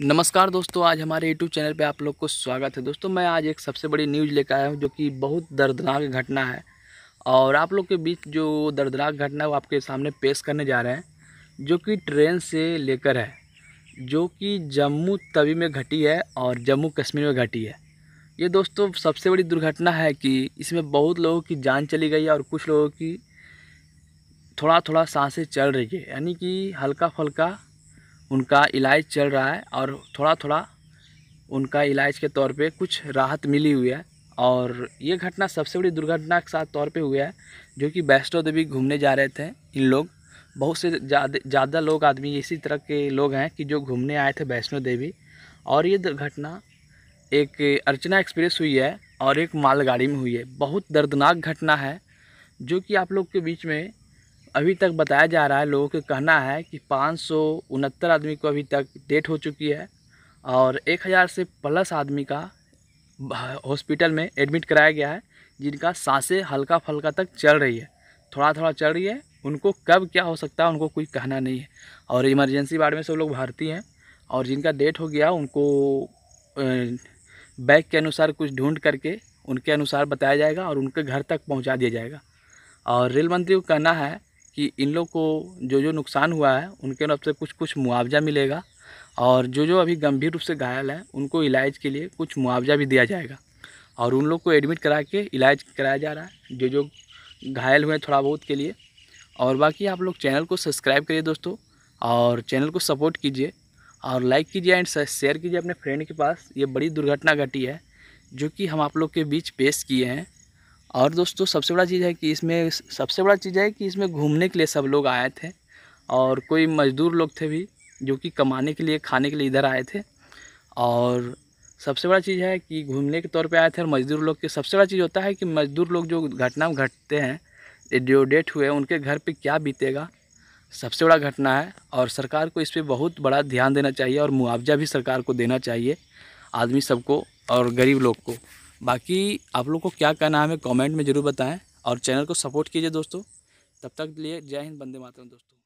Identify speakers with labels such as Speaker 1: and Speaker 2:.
Speaker 1: नमस्कार दोस्तों आज हमारे यूट्यूब चैनल पे आप लोग को स्वागत है दोस्तों मैं आज एक सबसे बड़ी न्यूज़ लेकर आया हूँ जो कि बहुत दर्दनाक घटना है और आप लोग के बीच जो दर्दनाक घटना है वो आपके सामने पेश करने जा रहे हैं जो कि ट्रेन से लेकर है जो कि जम्मू तवी में घटी है और जम्मू कश्मीर में घटी है ये दोस्तों सबसे बड़ी दुर्घटना है कि इसमें बहुत लोगों की जान चली गई है और कुछ लोगों की थोड़ा थोड़ा सांसें चल रही है यानी कि हल्का फुल्का उनका इलाज चल रहा है और थोड़ा थोड़ा उनका इलाज के तौर पे कुछ राहत मिली हुई है और ये घटना सबसे बड़ी दुर्घटना के साथ तौर पे हुई है जो कि वैष्णो देवी घूमने जा रहे थे इन लोग बहुत से ज़्यादा ज़्यादा लोग आदमी इसी तरह के लोग हैं कि जो घूमने आए थे वैष्णो देवी और ये दुर्घटना एक अर्चना एक्सप्रेस हुई है और एक मालगाड़ी में हुई है बहुत दर्दनाक घटना है जो कि आप लोग के बीच में अभी तक बताया जा रहा है लोगों का कहना है कि पाँच सौ उनहत्तर आदमी को अभी तक डेट हो चुकी है और एक हज़ार से प्लस आदमी का हॉस्पिटल में एडमिट कराया गया है जिनका सांसें हल्का फल्का तक चल रही है थोड़ा थोड़ा चल रही है उनको कब क्या हो सकता है उनको कोई कहना नहीं है और इमरजेंसी वार्ड में सब लोग भर्ती हैं और जिनका डेट हो गया उनको बैग के अनुसार कुछ ढूंढ करके उनके अनुसार बताया जाएगा और उनके घर तक पहुंचा दिया जाएगा और रेल मंत्री को कहना है कि इन लोग को जो जो नुकसान हुआ है उनके तरफ से कुछ कुछ मुआवजा मिलेगा और जो जो अभी गंभीर रूप से घायल है उनको इलाज के लिए कुछ मुआवजा भी दिया जाएगा और उन लोग को एडमिट करा के इलाज कराया जा रहा है जो जो घायल हुए थोड़ा बहुत के लिए और बाकी आप लोग चैनल को सब्सक्राइब करिए दोस्तों और चैनल को सपोर्ट कीजिए और लाइक कीजिए एंड शेयर कीजिए अपने फ्रेंड के पास ये बड़ी दुर्घटना घटी है जो कि हम आप लोग के बीच पेश किए हैं और दोस्तों सबसे बड़ा चीज़ है कि इसमें सबसे बड़ा चीज़ है कि इसमें घूमने के लिए सब लोग आए थे और कोई मज़दूर लोग थे भी जो कि कमाने के लिए खाने के लिए इधर आए थे और सबसे बड़ा चीज़ है कि घूमने के तौर पे आए थे और मज़दूर लोग के सबसे बड़ा चीज़ होता है कि मज़दूर लोग जो घटना घटते हैं जो डेट हुए उनके घर पे क्या बीतेगा सबसे बड़ा घटना है और सरकार को इस पर बहुत बड़ा ध्यान देना चाहिए और मुआवजा भी सरकार को देना चाहिए आदमी सबको और गरीब लोग को बाकी आप लोग को क्या कहना है हमें कमेंट में ज़रूर बताएं और चैनल को सपोर्ट कीजिए दोस्तों तब तक लिए जय हिंद बंदे मातरम दोस्तों